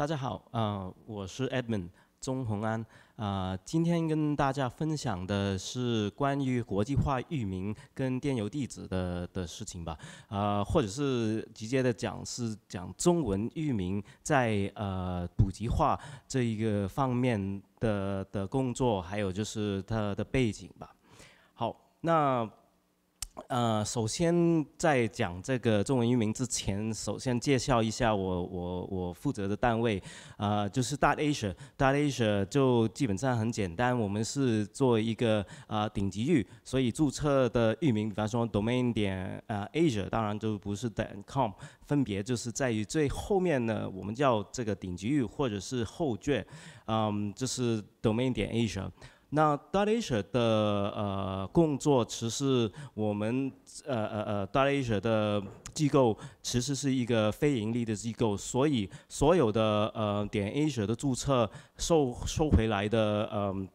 大家好，呃，我是 Edmund 钟宏安，呃，今天跟大家分享的是关于国际化域名跟电邮地址的的事情吧，呃，或者是直接的讲是讲中文域名在呃普及化这一个方面的的工作，还有就是它的背景吧。好，那。呃，首先在讲这个中文域名之前，首先介绍一下我我我负责的单位，呃，就是大 Asia，大 Asia 就基本上很简单，我们是做一个啊顶级域，所以注册的域名，比方说 domain 点呃 Asia，当然就不是点 com，分别就是在于最后面呢，我们叫这个顶级域或者是后缀，嗯，就是 domain 点 Asia。那 d a l i h 的呃工作其实我们呃呃呃 d a l i h 的机构其实是一个非盈利的机构，所以所有的呃点 a g 的注册收收回来的嗯。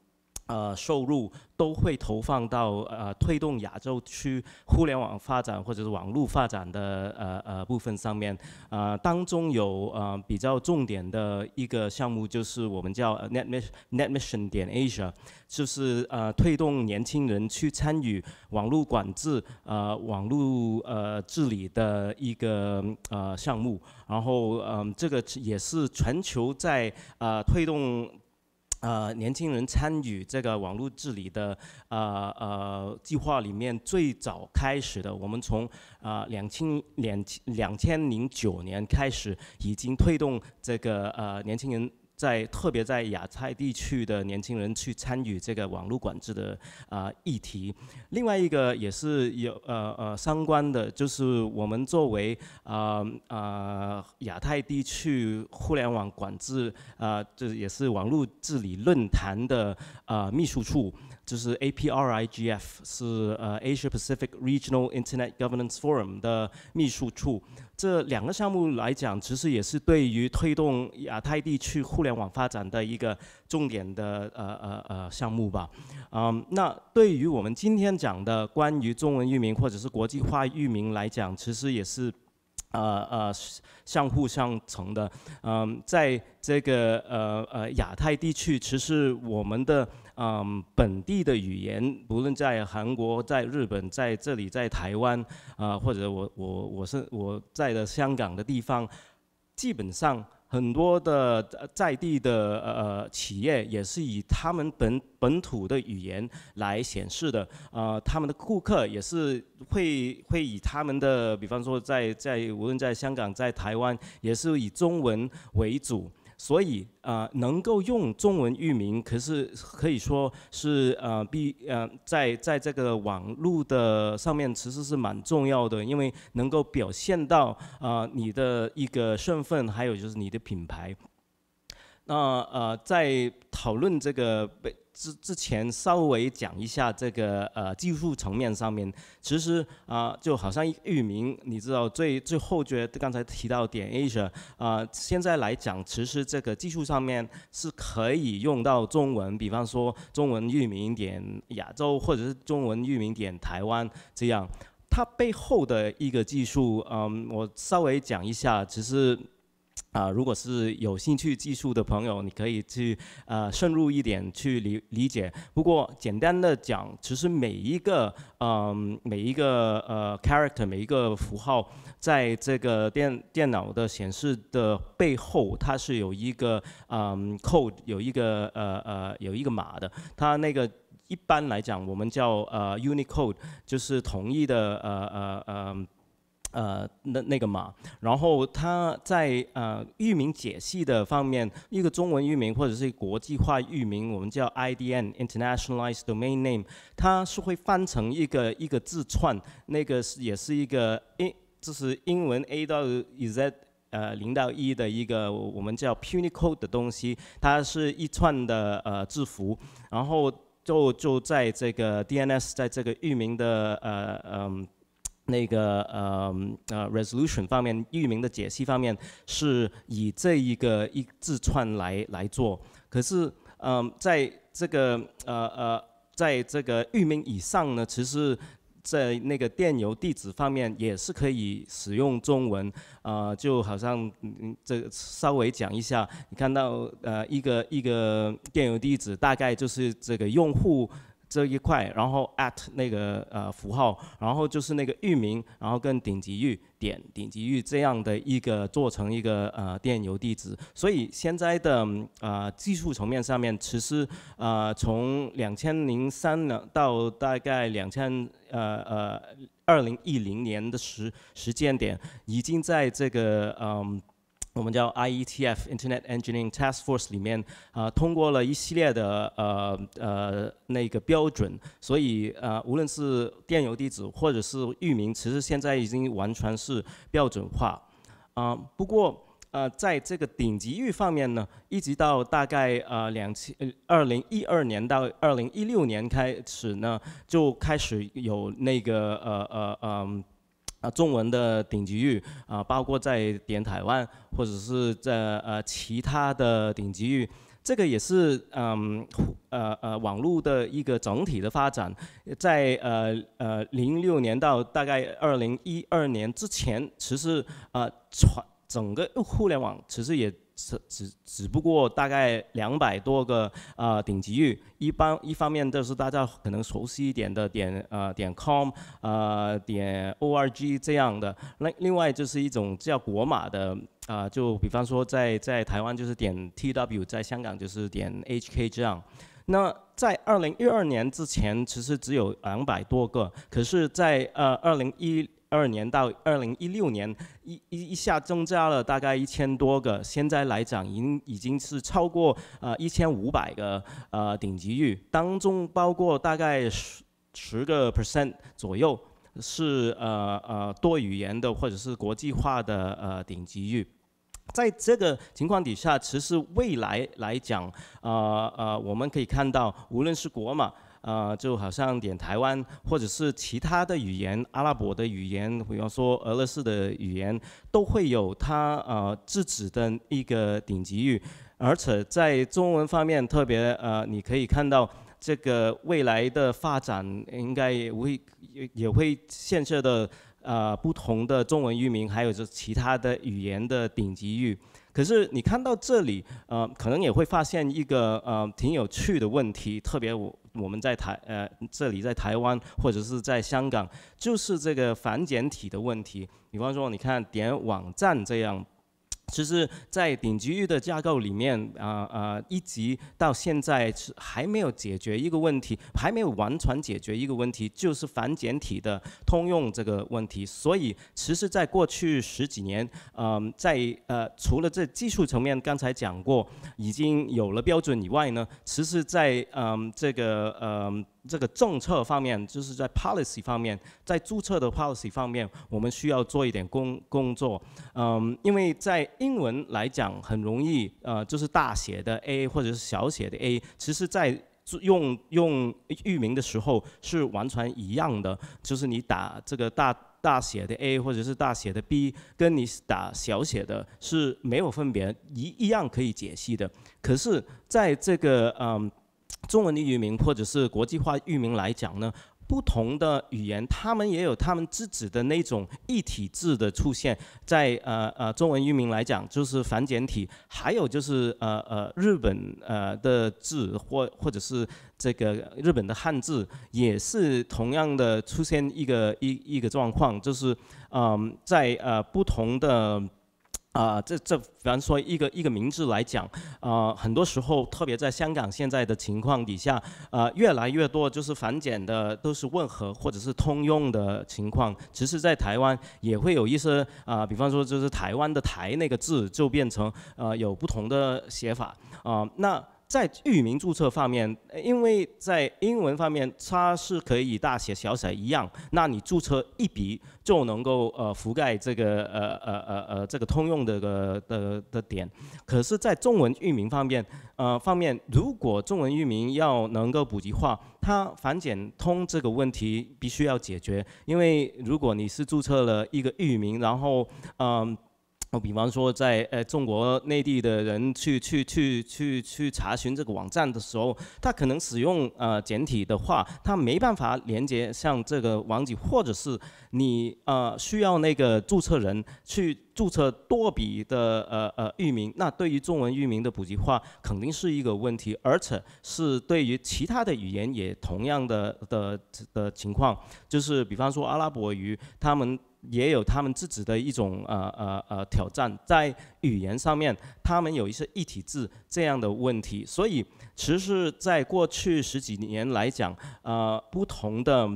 呃，收入都会投放到呃推动亚洲区互联网发展或者是网络发展的呃呃部分上面。呃，当中有呃比较重点的一个项目就是我们叫 Net Mission 点 Asia，就是呃推动年轻人去参与网络管制呃网络呃治理的一个呃项目。然后嗯，这个也是全球在呃推动。呃，年轻人参与这个网络治理的，呃呃，计划里面最早开始的，我们从呃两千两千两千零九年开始，已经推动这个呃年轻人。在特别在亚太地区的年轻人去参与这个网络管制的啊议题，另外一个也是有呃呃相关的，就是我们作为啊啊亚太地区互联网管制啊，就是也是网络治理论坛的啊秘书处。就是 APRIGF 是呃 Asia Pacific Regional Internet Governance Forum 的秘书处，这两个项目来讲，其实也是对于推动亚太地区互联网发展的一个重点的呃呃呃项目吧。嗯，那对于我们今天讲的关于中文域名或者是国际化域名来讲，其实也是呃呃相互相成的。嗯，在这个呃呃亚太地区，其实我们的嗯，本地的语言，不论在韩国、在日本、在这里、在台湾，啊，或者我我我是我在的香港的地方，基本上很多的在地的呃企业也是以他们本本土的语言来显示的，啊，他们的顾客也是会会以他们的，比方说在在无论在香港在台湾，也是以中文为主。所以，呃，能够用中文域名，可是可以说是，呃，必，呃，在在这个网络的上面，其实是蛮重要的，因为能够表现到啊，你的一个身份，还有就是你的品牌。那呃，在讨论这个被之之前，稍微讲一下这个呃技术层面上面，其实啊，就好像域名，你知道最最后，觉得刚才提到点 Asia，啊，现在来讲，其实这个技术上面是可以用到中文，比方说中文域名点亚洲，或者是中文域名点台湾这样，它背后的一个技术，嗯，我稍微讲一下，其实。啊，如果是有兴趣技术的朋友，你可以去呃深入一点去理理解。不过简单的讲，其实每一个嗯每一个呃 character，每一个符号，在这个电电脑的显示的背后，它是有一个嗯 code，有一个呃呃有一个码的。它那个一般来讲，我们叫呃 Unicode，就是统一的呃呃呃。呃，那那个嘛。然后它在呃域名解析的方面，一个中文域名或者是国际化域名，我们叫 IDN（Internationalized Domain Name），它是会翻成一个一个字串，那个是也是一个英，就是英文 A 到 Z，呃，零到一的一个我们叫 p Unicode 的东西，它是一串的呃字符，然后就就在这个 DNS，在这个域名的呃嗯。那个呃呃 r e s o l u t i o n 方面，域名的解析方面是以这一个一字串来来做。可是嗯，在这个呃呃，在这个域名以上呢，其实，在那个电邮地址方面也是可以使用中文啊，就好像嗯，这稍微讲一下，你看到呃一个一个电邮地址，大概就是这个用户。这一块，然后 at 那个呃符号，然后就是那个域名，然后跟顶级域点顶级域这样的一个做成一个呃电邮地址。所以现在的啊技术层面上面，其实啊从两千零三呢到大概两千呃呃二零一零年的时时间点，已经在这个嗯。我们叫 IETF Internet Engineering Task Force 里面啊，通过了一系列的呃呃那个标准，所以啊，无论是电邮地址或者是域名，其实现在已经完全是标准化。啊，不过呃，在这个顶级域方面呢，一直到大概啊两千二零一二年到二零一六年开始呢，就开始有那个呃呃呃。啊，中文的顶级域啊，包括在点台湾或者是在呃其他的顶级域，这个也是嗯呃呃网络的一个整体的发展，在呃呃零六年到大概二零一二年之前，其实啊传整个互联网其实也。只只只不过大概两百多个啊顶级域，一般一方面就是大家可能熟悉一点的点呃点 com 啊点 org 这样的，那另外就是一种叫国码的啊，就比方说在在台湾就是点 tw，在香港就是点 hk 这样。那在二零一二年之前，其实只有两百多个，可是，在呃二零一二年到二零一六年，一一一下增加了大概一千多个。现在来讲，已已经是超过呃一千五百个呃顶级域，当中包括大概十十个 percent 左右是呃呃多语言的或者是国际化的呃顶级域。在这个情况底下，其实未来来讲，呃呃我们可以看到，无论是国嘛。啊，就好像点台湾，或者是其他的语言，阿拉伯的语言，比方说俄罗斯的语言，都会有它呃自己的一个顶级域，而且在中文方面，特别呃，你可以看到这个未来的发展，应该也会也也会现设的呃不同的中文域名，还有就其他的语言的顶级域。可是你看到这里，呃，可能也会发现一个呃挺有趣的问题，特别我我们在台呃这里在台湾或者是在香港，就是这个反简体的问题。比方说，你看点网站这样。其实，在顶级域的架构里面，啊啊，一级到现在还没有解决一个问题，还没有完全解决一个问题，就是反简体的通用这个问题。所以，其实，在过去十几年，嗯，在呃，除了这技术层面刚才讲过已经有了标准以外呢，其实，在嗯，这个嗯。这个政策方面，就是在 policy 方面，在注册的 policy 方面，我们需要做一点工工作。嗯，因为在英文来讲很容易，呃，就是大写的 A 或者是小写的 A，其实，在用用域名的时候是完全一样的，就是你打这个大大写的 A 或者是大写的 B，跟你打小写的是没有分别，一一样可以解析的。可是，在这个嗯。中文的域名或者是国际化域名来讲呢，不同的语言，他们也有他们自己的那种一体字的出现。在呃呃中文域名来讲，就是繁简体，还有就是呃呃日本呃的字或或者是这个日本的汉字，也是同样的出现一个一一个状况，就是嗯在呃不同的。啊，这这，比方说一个一个名字来讲，啊，很多时候，特别在香港现在的情况底下，呃，越来越多就是繁简的都是混合或者是通用的情况。其实，在台湾也会有一些啊，比方说就是台湾的“台”那个字就变成呃有不同的写法啊，那。在域名注册方面，因为在英文方面，它是可以大写小写一样，那你注册一笔就能够呃覆盖这个呃呃呃呃这个通用的个的的点。可是，在中文域名方面，呃方面，如果中文域名要能够普及化，它繁简通这个问题必须要解决。因为如果你是注册了一个域名，然后嗯。我比方说，在呃中国内地的人去去去去去查询这个网站的时候，他可能使用呃简体的话，他没办法连接像这个网址，或者是你呃需要那个注册人去注册多笔的呃呃域名，那对于中文域名的普及化肯定是一个问题，而且是对于其他的语言也同样的的的情况，就是比方说阿拉伯语，他们。也有他们自己的一种呃呃呃挑战，在语言上面，他们有一些一体字这样的问题，所以其实，在过去十几年来讲，呃，不同的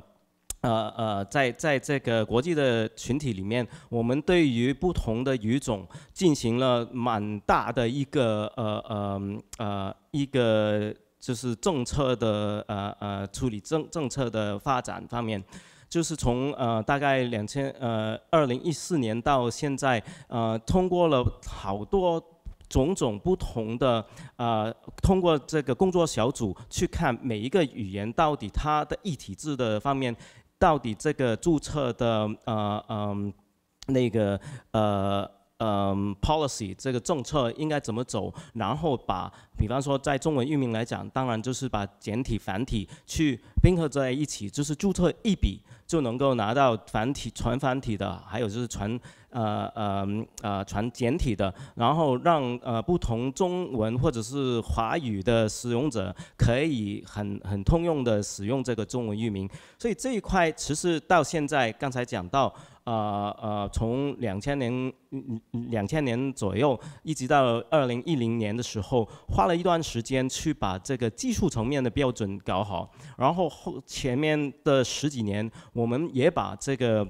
呃呃，在在这个国际的群体里面，我们对于不同的语种进行了蛮大的一个呃呃呃一个就是政策的呃呃处理政政策的发展方面。就是从呃大概两千呃二零一四年到现在呃通过了好多种种不同的呃通过这个工作小组去看每一个语言到底它的一体制的方面到底这个注册的呃嗯那个呃嗯 policy 这个政策应该怎么走，然后把比方说在中文域名来讲，当然就是把简体繁体去拼合在一起，就是注册一笔。就能够拿到繁体、全繁体的，还有就是全，呃呃呃全简体的，然后让呃不同中文或者是华语的使用者可以很很通用的使用这个中文域名，所以这一块其实到现在刚才讲到。呃呃，从两千年两千年左右，一直到二零一零年的时候，花了一段时间去把这个技术层面的标准搞好，然后后前面的十几年，我们也把这个。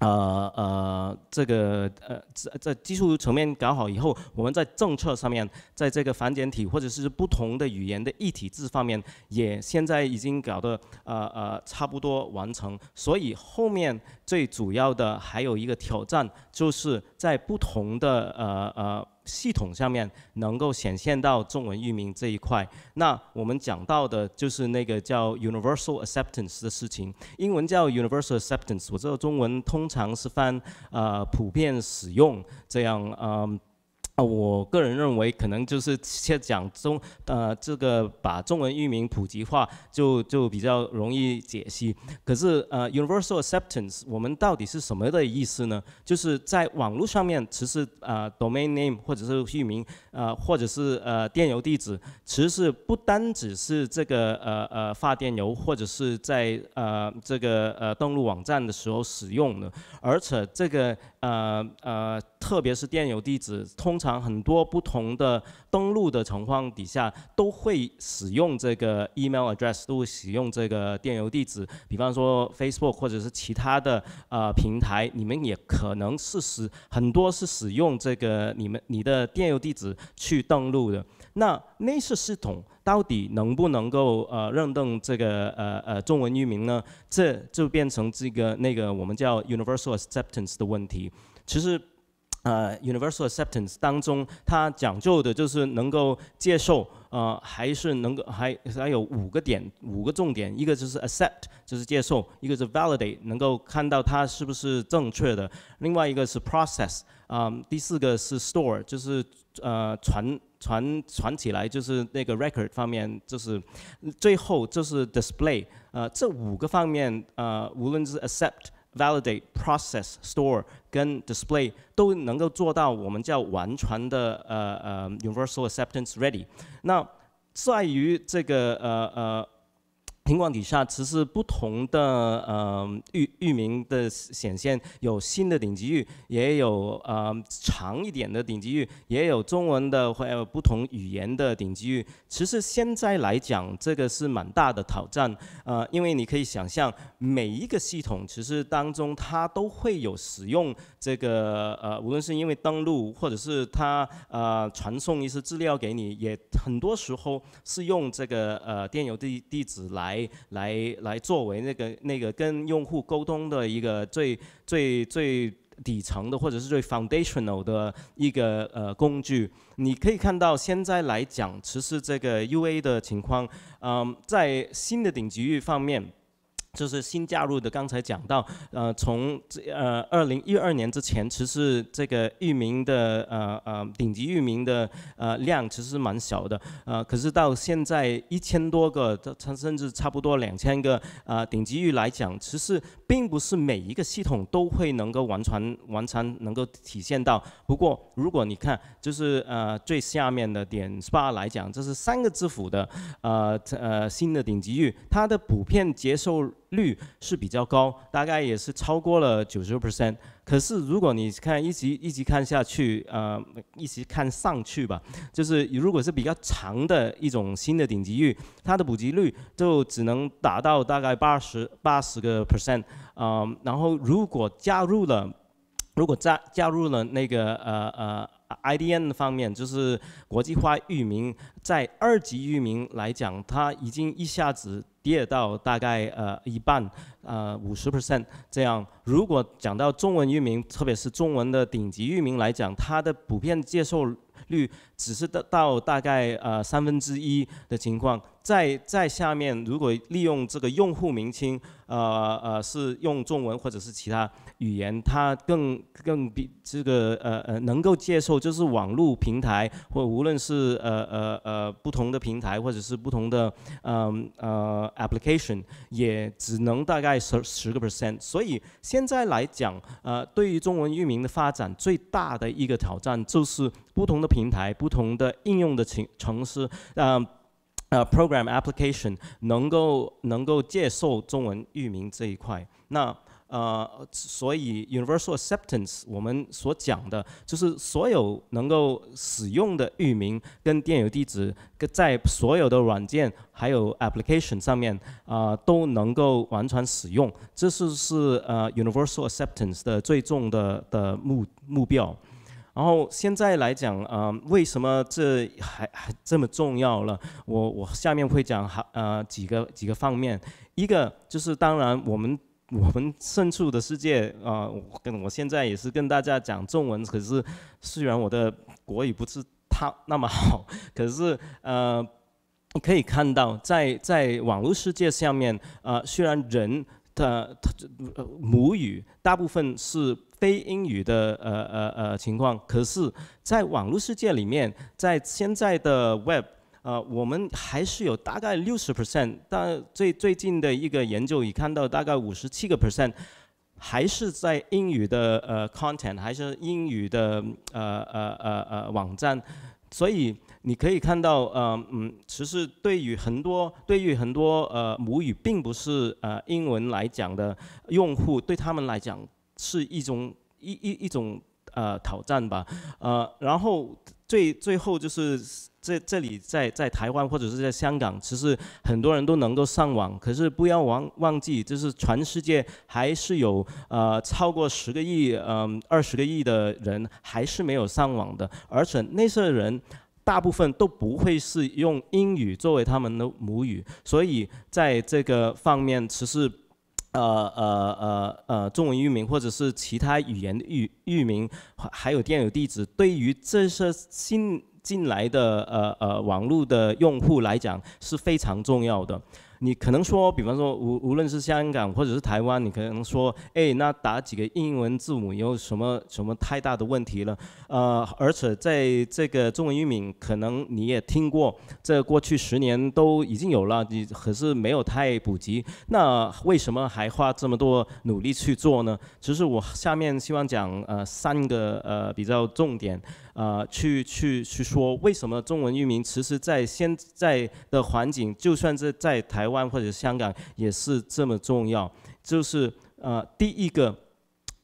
呃呃，这个呃，在技术层面搞好以后，我们在政策上面，在这个繁简体或者是不同的语言的一体字方面，也现在已经搞得呃呃差不多完成。所以后面最主要的还有一个挑战，就是在不同的呃呃。系统上面能够显现到中文域名这一块，那我们讲到的就是那个叫 universal acceptance 的事情，英文叫 universal acceptance，我知道中文通常是翻啊普遍使用这样啊。啊，我个人认为可能就是先讲中呃，这个把中文域名普及化就就比较容易解析。可是呃，universal acceptance，我们到底是什么的意思呢？就是在网络上面，其实啊，domain name 或者是域名，呃，或者是呃，电邮地址，其实不单只是这个呃呃发电邮，或者是在呃这个呃登录网站的时候使用的，而且这个呃呃，特别是电邮地址，通常。常很多不同的登录的情况底下，都会使用这个 email address，都会使用这个电邮地址。比方说 Facebook 或者是其他的呃平台，你们也可能是使很多是使用这个你们你的电邮地址去登录的。那内设系统到底能不能够呃认证这个呃呃中文域名呢？这就变成这个那个我们叫 universal acceptance 的问题。其实。呃，universal acceptance 当中，它讲究的就是能够接受，呃，还是能够还还有五个点，五个重点，一个就是 accept，就是接受；，一个是 validate，能够看到它是不是正确的；，另外一个是 process，啊，第四个是 store，就是呃传传传起来，就是那个 record 方面，就是最后就是 display，呃，这五个方面，呃，无论是 accept、validate、process、store。跟 display 都能够做到，我们叫完全的呃呃 universal acceptance ready。那在于这个呃呃。情况底下，其实不同的呃域域名的显现，有新的顶级域，也有呃长一点的顶级域，也有中文的，或有不同语言的顶级域。其实现在来讲，这个是蛮大的挑战，呃，因为你可以想象，每一个系统其实当中它都会有使用这个呃，无论是因为登录，或者是它呃传送一些资料给你，也很多时候是用这个呃电邮地地址来。来来来，作为那个那个跟用户沟通的一个最最最底层的，或者是最 foundational 的一个呃工具。你可以看到，现在来讲，其实这个 UA 的情况，嗯，在新的顶级域方面。就是新加入的，刚才讲到，呃，从呃二零一二年之前，其实这个域名的呃呃顶级域名的呃量其实蛮小的，呃，可是到现在一千多个，它甚至差不多两千个啊顶级域来讲，其实并不是每一个系统都会能够完全完全能够体现到。不过如果你看，就是呃最下面的点 sp a 来讲，这是三个字符的，呃呃新的顶级域，它的普遍接受。率是比较高，大概也是超过了九十 percent。可是如果你看一级一级看下去，呃，一级看上去吧，就是如果是比较长的一种新的顶级域，它的普及率就只能达到大概八十八十个 percent。呃，然后如果加入了，如果加加入了那个呃呃 IDN 方面，就是国际化域名，在二级域名来讲，它已经一下子。跌到大概呃一半，呃五十 percent 这样。如果讲到中文域名，特别是中文的顶级域名来讲，它的普遍接受率。只是到到大概呃三分之一的情况，在在下面如果利用这个用户名称，呃呃是用中文或者是其他语言，他更更比这个呃呃能够接受，就是网络平台或无论是呃呃呃不同的平台或者是不同的嗯呃 application，也只能大概十十个 percent。所以现在来讲，呃对于中文域名的发展最大的一个挑战就是不同的平台。不同的应用的程程式，呃呃，program application 能够能够接受中文域名这一块。那呃，所以 universal acceptance 我们所讲的就是所有能够使用的域名跟电邮地址，跟在所有的软件还有 application 上面啊都能够完全使用。这是是呃 universal acceptance 的最终的的目目标。然后现在来讲，呃，为什么这还还这么重要了？我我下面会讲好呃几个几个方面。一个就是当然我们我们身处的世界啊，跟我现在也是跟大家讲中文，可是虽然我的国语不是他那么好，可是呃可以看到在在网络世界下面啊，虽然人的母语大部分是。非英语的呃呃呃情况，可是，在网络世界里面，在现在的 Web，呃，我们还是有大概六十 percent，但最最近的一个研究已看到大概五十七个 percent，还是在英语的呃 content，还是英语的呃呃呃呃网站，所以你可以看到，呃嗯，其实对于很多对于很多呃母语并不是呃英文来讲的用户，对他们来讲。是一种一一一种呃挑战吧，呃，然后最最后就是这这里在在台湾或者是在香港，其实很多人都能够上网，可是不要忘忘记，就是全世界还是有呃超过十个亿嗯二十个亿的人还是没有上网的，而且那些人大部分都不会是用英语作为他们的母语，所以在这个方面其实。呃呃呃呃，中文域名或者是其他语言的域域名，还有电邮地址，对于这些新进来的呃呃网络的用户来讲是非常重要的。你可能说，比方说，无无论是香港或者是台湾，你可能说，哎，那打几个英文字母有什么什么太大的问题了？呃，而且在这个中文域名，可能你也听过，这过去十年都已经有了，你可是没有太普及。那为什么还花这么多努力去做呢？其实我下面希望讲呃三个呃比较重点。呃，去去去说，为什么中文域名，其实，在现在的环境，就算是在台湾或者香港，也是这么重要。就是呃，第一个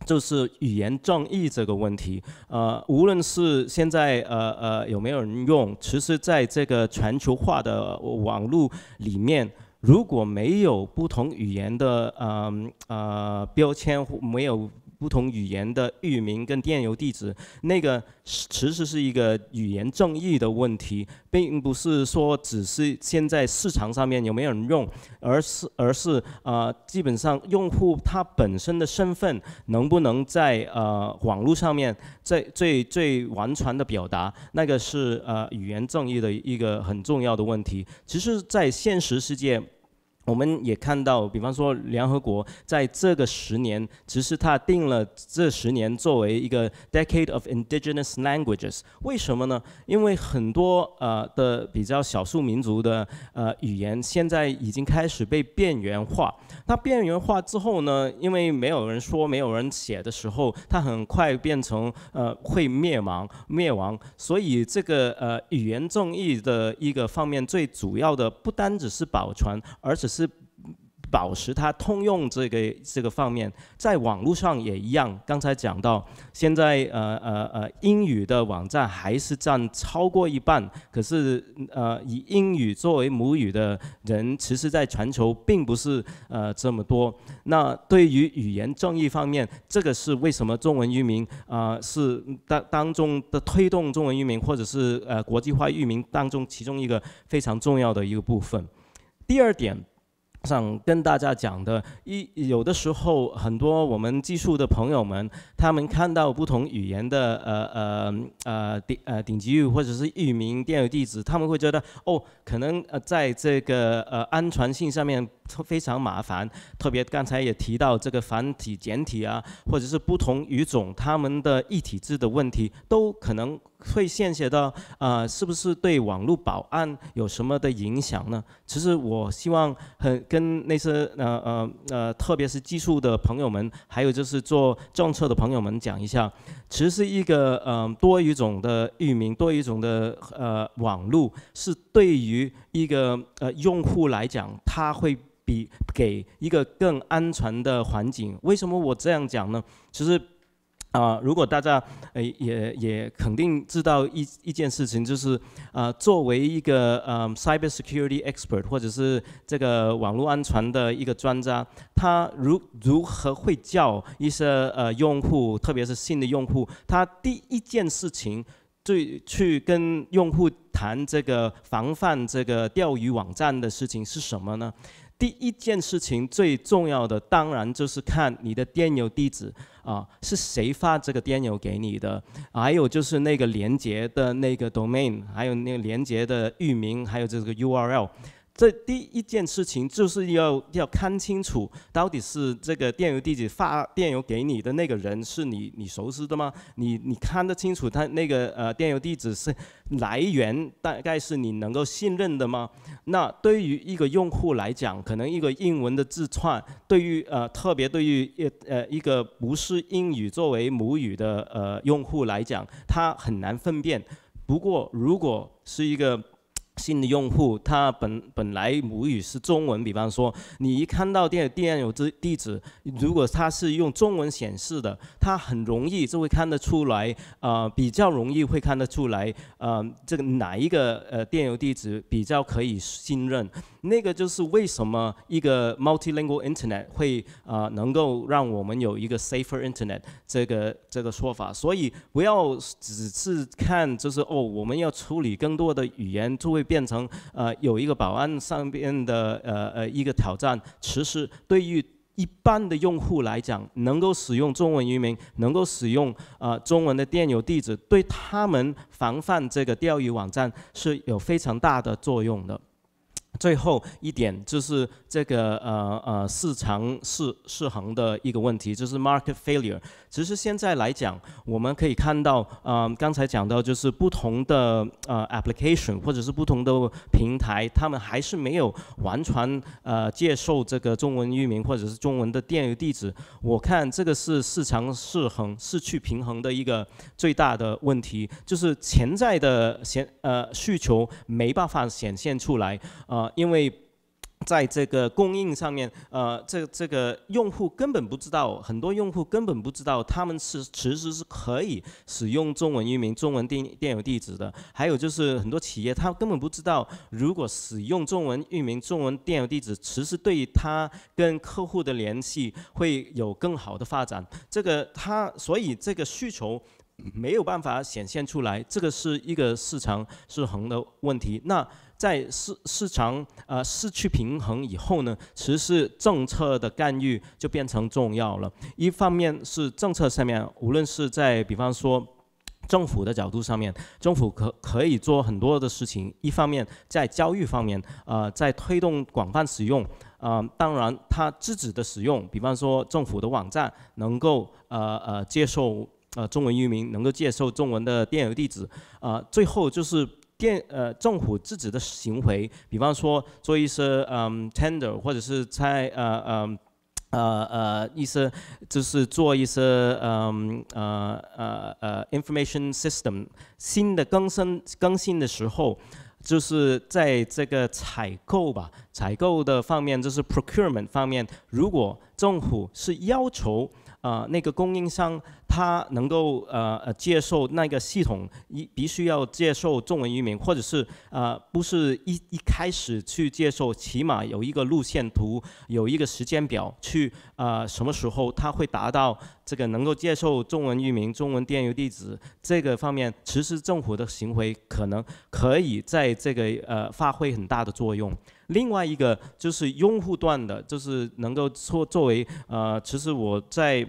就是语言正义这个问题。呃，无论是现在呃呃有没有人用，其实，在这个全球化的网络里面，如果没有不同语言的呃呃标签，没有。不同语言的域名跟电邮地址，那个其实是一个语言正义的问题，并不是说只是现在市场上面有没有人用，而是而是呃，基本上用户他本身的身份能不能在呃网络上面在最最完全的表达，那个是呃语言正义的一个很重要的问题。其实，在现实世界。我们也看到，比方说联合国在这个十年，其实它定了这十年作为一个 Decade of Indigenous Languages。为什么呢？因为很多呃的比较少数民族的呃语言，现在已经开始被边缘化。那边缘化之后呢？因为没有人说、没有人写的时候，它很快变成呃会灭亡、灭亡。所以这个呃语言正义的一个方面，最主要的不单只是保存，而且。是保持它通用这个这个方面，在网络上也一样。刚才讲到，现在呃呃呃英语的网站还是占超过一半。可是呃以英语作为母语的人，其实在全球并不是呃这么多。那对于语言正义方面，这个是为什么中文域名啊是当当中的推动中文域名或者是呃国际化域名当中其中一个非常重要的一个部分。第二点。想跟大家讲的，一有的时候很多我们技术的朋友们，他们看到不同语言的呃呃呃顶呃顶级域或者是域名、电邮地址，他们会觉得哦，可能呃在这个呃安全性上面非常麻烦，特别刚才也提到这个繁体简体啊，或者是不同语种他们的一体字的问题，都可能。会牵涉到啊，是不是对网络保安有什么的影响呢？其实我希望很跟那些呃呃呃，特别是技术的朋友们，还有就是做政策的朋友们讲一下。其实一个呃多语种的域名，多语种的呃网络，是对于一个呃用户来讲，他会比给一个更安全的环境。为什么我这样讲呢？其实。啊，如果大家诶也也肯定知道一一件事情，就是啊，作为一个嗯 cybersecurity expert 或者是这个网络安全的一个专家，他如如何会叫一些呃用户，特别是新的用户，他第一件事情最去跟用户谈这个防范这个钓鱼网站的事情是什么呢？第一件事情最重要的，当然就是看你的电邮地址啊，是谁发这个电邮给你的？还有就是那个连接的那个 domain，还有那个连接的域名，还有这个 URL。这第一件事情就是要要看清楚，到底是这个电邮地址发电邮给你的那个人是你你熟悉的吗？你你看得清楚他那个呃电邮地址是来源大概是你能够信任的吗？那对于一个用户来讲，可能一个英文的字串，对于呃特别对于呃一个不是英语作为母语的呃用户来讲，他很难分辨。不过如果是一个新的用户，他本本来母语是中文，比方说，你一看到电电邮这地址，如果它是用中文显示的，他很容易就会看得出来，啊，比较容易会看得出来，啊，这个哪一个呃电邮地址比较可以信任？那个就是为什么一个 multilingual internet 会啊能够让我们有一个 safer internet 这个这个说法？所以不要只是看就是哦，我们要处理更多的语言作为。变成呃有一个保安上边的呃呃一个挑战，其实对于一般的用户来讲，能够使用中文域名，能够使用呃中文的电邮地址，对他们防范这个钓鱼网站是有非常大的作用的。最后一点就是这个呃呃市场失失衡的一个问题，就是 market failure。其实现在来讲，我们可以看到，呃，刚才讲到就是不同的呃 application，或者是不同的平台，他们还是没有完全呃接受这个中文域名或者是中文的电地址。我看这个是市场失衡失去平衡的一个最大的问题，就是潜在的显呃需求没办法显现出来，呃。因为在这个供应上面，呃，这这个用户根本不知道，很多用户根本不知道他们是其实是可以使用中文域名、中文电电邮地址的。还有就是很多企业，他根本不知道，如果使用中文域名、中文电邮地址，其实对于他跟客户的联系会有更好的发展。这个他，所以这个需求。没有办法显现出来，这个是一个市场失衡的问题。那在市市场啊失去平衡以后呢，其实政策的干预就变成重要了。一方面是政策上面，无论是在比方说政府的角度上面，政府可可以做很多的事情。一方面在交易方面啊，在推动广泛使用啊，当然它自己的使用，比方说政府的网站能够呃呃接受。呃中文域名能够接受中文的电邮地址。啊，最后就是电呃政府自己的行为，比方说做一些嗯 tender 或者是猜，呃呃呃呃一些就是做一些嗯呃呃呃 information system 新的更新更新的时候，就是在这个采购吧采购的方面就是 procurement 方面，如果政府是要求啊那个供应商。他能够呃呃接受那个系统，一必须要接受中文域名，或者是呃不是一一开始去接受，起码有一个路线图，有一个时间表，去啊什么时候他会达到这个能够接受中文域名、中文电邮地址这个方面，其实政府的行为可能可以在这个呃发挥很大的作用。另外一个就是用户端的，就是能够作作为呃，其实我在。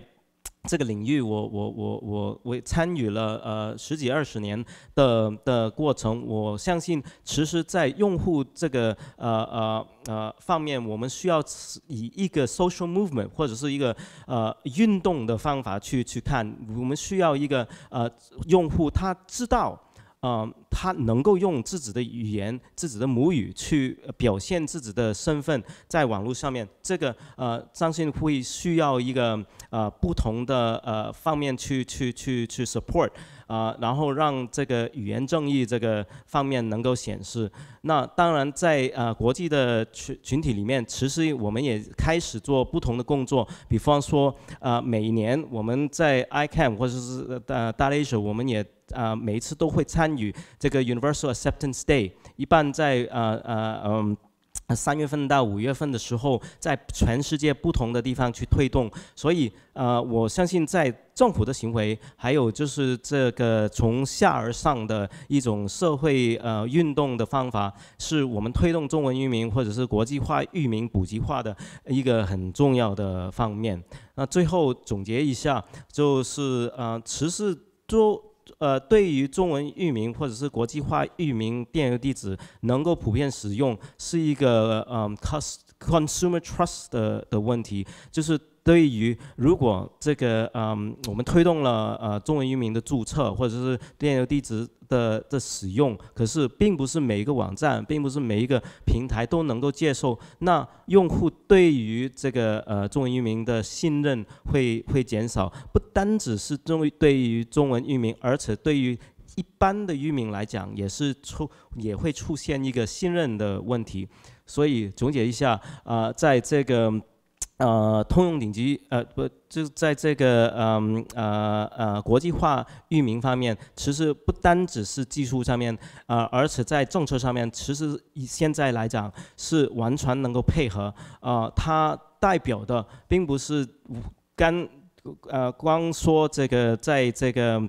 这个领域，我我我我我参与了呃十几二十年的的过程，我相信，其实，在用户这个呃呃呃方面，我们需要以一个 social movement 或者是一个呃运动的方法去去看，我们需要一个呃用户他知道。啊，他能够用自己的语言、自己的母语去表现自己的身份，在网络上面，这个呃，相信会需要一个呃不同的呃方面去去去去 support 啊，然后让这个语言正义这个方面能够显示。那当然，在呃国际的群群体里面，其实我们也开始做不同的工作，比方说呃每年我们在 ICAM 或者是呃 d a i a 我们也。啊，每一次都会参与这个 Universal Acceptance Day，一般在呃呃嗯三月份到五月份的时候，在全世界不同的地方去推动。所以呃，我相信在政府的行为，还有就是这个从下而上的一种社会呃运动的方法，是我们推动中文域名或者是国际化域名普及化的一个很重要的方面。那最后总结一下，就是呃，持续做。呃，对于中文域名或者是国际化域名，电邮地址能够普遍使用，是一个嗯，consumer trust 的的问题，就是。对于如果这个嗯，我们推动了呃中文域名的注册或者是电邮地址的的使用，可是并不是每一个网站，并不是每一个平台都能够接受。那用户对于这个呃中文域名的信任会会减少，不单只是中对于中文域名，而且对于一般的域名来讲，也是出也会出现一个信任的问题。所以总结一下啊，在这个。呃，通用顶级呃不，就在这个呃呃呃国际化域名方面，其实不单只是技术上面，呃，而且在政策上面，其实以现在来讲是完全能够配合。呃，它代表的并不是干呃光说这个在这个。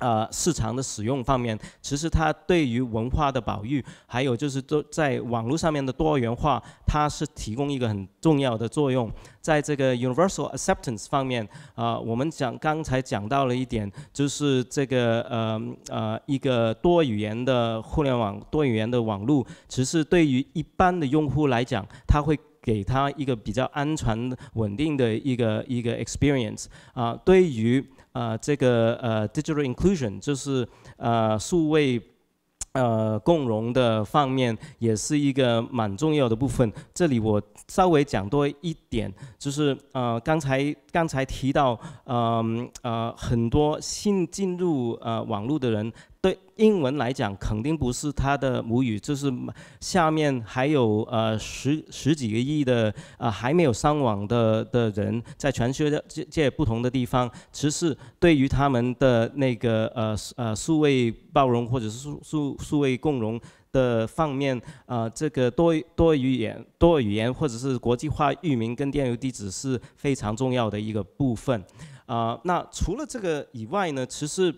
呃，市场的使用方面，其实它对于文化的保育，还有就是都在网络上面的多元化，它是提供一个很重要的作用。在这个 universal acceptance 方面，啊，我们讲刚才讲到了一点，就是这个呃呃一个多语言的互联网、多语言的网络，其实对于一般的用户来讲，它会给他一个比较安全、稳定的一个一个 experience。啊，对于啊，这个呃，digital inclusion 就是呃，数位呃共融的方面，也是一个蛮重要的部分。这里我。稍微讲多一点，就是呃，刚才刚才提到，嗯呃，很多新进入呃网络的人，对英文来讲肯定不是他的母语，就是下面还有呃十十几个亿的呃还没有上网的的人，在全世界界不同的地方，其实对于他们的那个呃呃数位包容或者是数数数位共融。的方面，呃，这个多多语言、多语言或者是国际化域名跟电邮地址是非常重要的一个部分，啊，那除了这个以外呢，其实。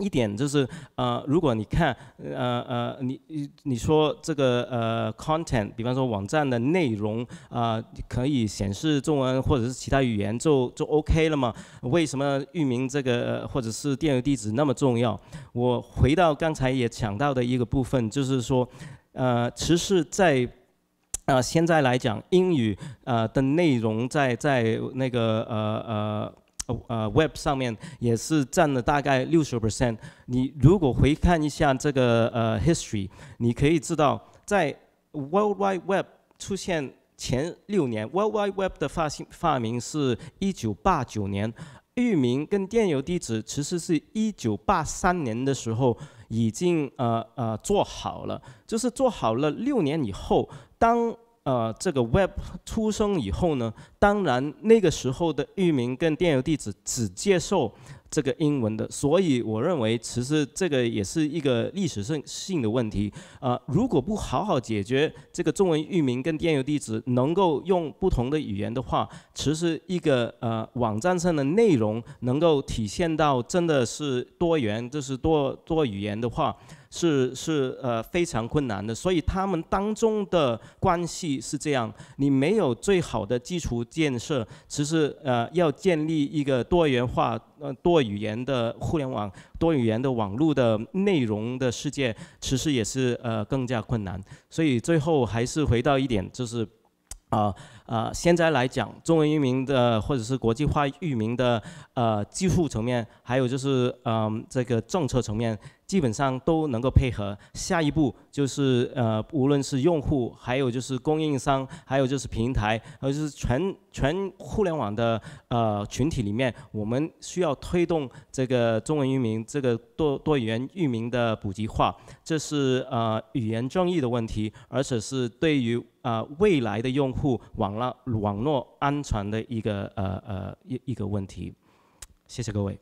一点就是，呃，如果你看，呃呃，你你说这个呃，content，比方说网站的内容啊，可以显示中文或者是其他语言，就就 OK 了嘛？为什么域名这个或者是电邮地址那么重要？我回到刚才也讲到的一个部分，就是说，呃，其实，在啊现在来讲，英语啊的内容在在那个呃呃。呃，Web 上面也是占了大概六十 percent。你如果回看一下这个呃 history，你可以知道，在 World Wide Web 出现前六年，World Wide Web 的发行发明是一九八九年，域名跟电邮地址其实是一九八三年的时候已经呃呃做好了，就是做好了六年以后，当。呃，这个 web 出生以后呢，当然那个时候的域名跟电邮地址只接受。这个英文的，所以我认为其实这个也是一个历史性性的问题啊。如果不好好解决这个中文域名跟电邮地址能够用不同的语言的话，其实一个呃网站上的内容能够体现到真的是多元，就是多多语言的话，是是呃非常困难的。所以他们当中的关系是这样：你没有最好的基础建设，其实呃要建立一个多元化。呃，多语言的互联网、多语言的网络的内容的世界，其实也是呃更加困难。所以最后还是回到一点，就是，啊啊，现在来讲中文域名的或者是国际化域名的，呃，技术层面，还有就是嗯这个政策层面。基本上都能够配合。下一步就是呃，无论是用户，还有就是供应商，还有就是平台，还有就是全全互联网的呃群体里面，我们需要推动这个中文域名这个多多元域名的普及化，这是呃语言正义的问题，而且是对于呃未来的用户网络网络安全的一个呃呃一一个问题。谢谢各位。